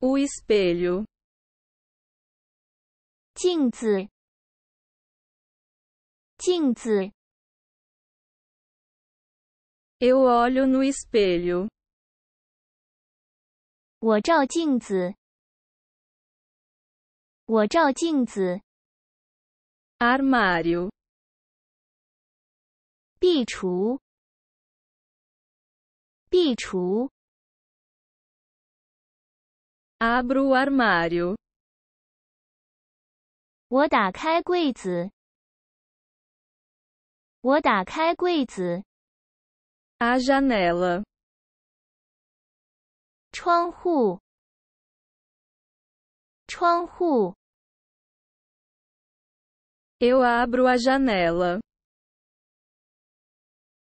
O espelho. Eu olho no espelho. 我照镜子，我照镜子。Armário. 壁橱，壁橱。Abro o armário. 我打开柜子。我打开柜子。A janela. 窗户。窗户。Eu abro a janela.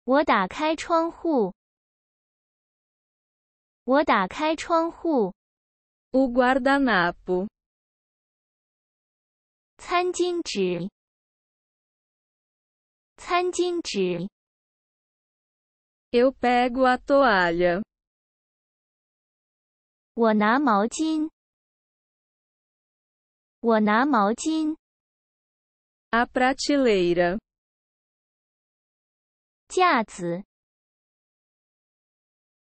我打开窗户。我打开窗户。o guardanapo. 餐巾纸餐巾纸 Eu pego a toalha. 我拿毛巾我拿毛巾 A prateleira. 架子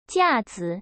架子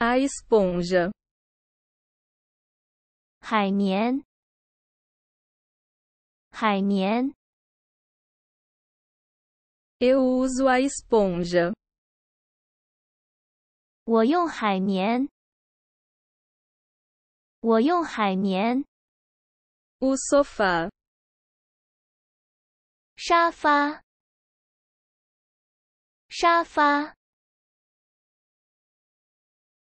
a esponja，海绵，海绵。Eu uso a esponja。我用海绵。我用海绵。o sofá，沙发，沙发。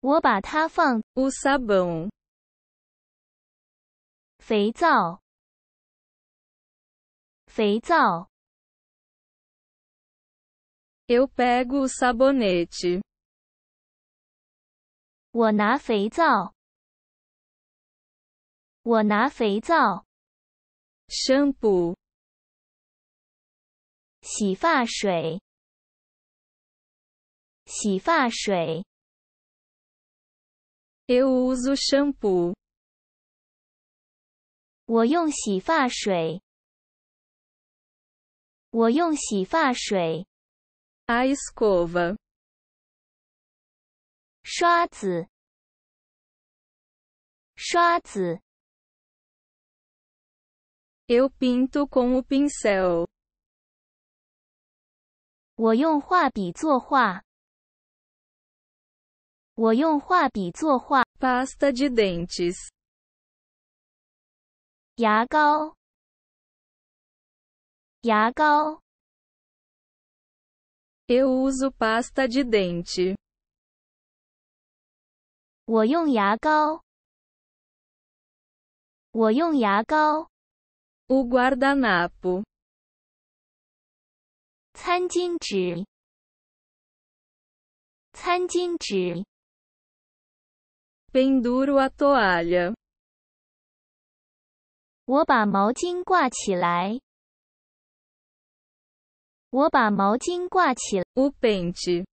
我把它放。o sabão，肥皂，肥皂。eu pego o sabonete，我拿肥皂，我拿肥皂。xampu，洗发水，洗发水。Eu uso shampoo. 我用洗发水。我用洗发水。A escova. 刷子。刷子。Eu pinto com o pincel. 我用画笔作画。我用画笔作画。Pasta de dentes，牙膏。牙膏。Eu uso pasta de dente。我用牙膏。我用牙膏。O guardanapo。餐巾纸。餐巾纸。Penduro a toalha. o pente.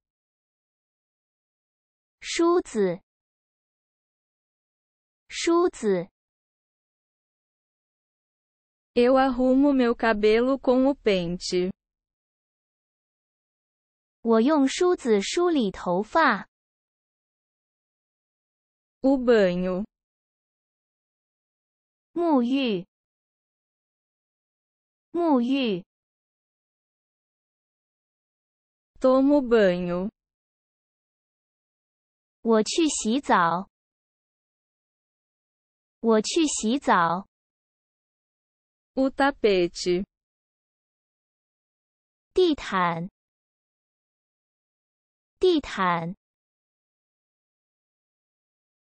Eu arrumo meu cabelo com o pente. 我用梳子梳理头发。o banho. Muyu. Muyu. Tomo banho. O tapete. 地毯。地毯。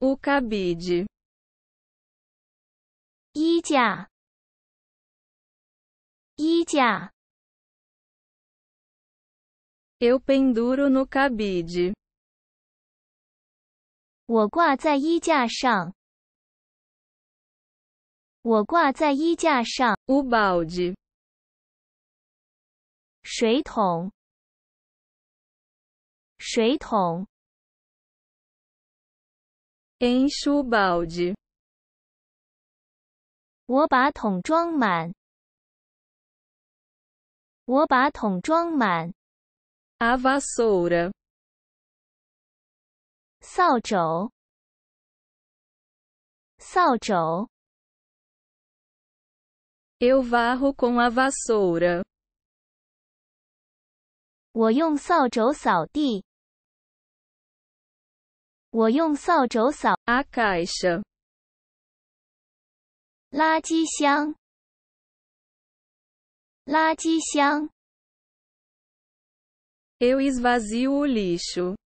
O cabide. Ídia. Ídia. Eu penduro no cabide. O balde. 水桶。水桶。Ench o balde. 我把桶装满。我把桶装满。A vassoura. 扫帚。扫帚。Eu varro com a vassoura. 我用扫帚扫地。我用扫帚扫。a a c 啊，该 a 垃圾箱。垃圾箱。Eu esvazio o lixo。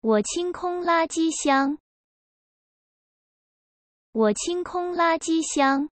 我清空垃圾箱。我清空垃圾箱。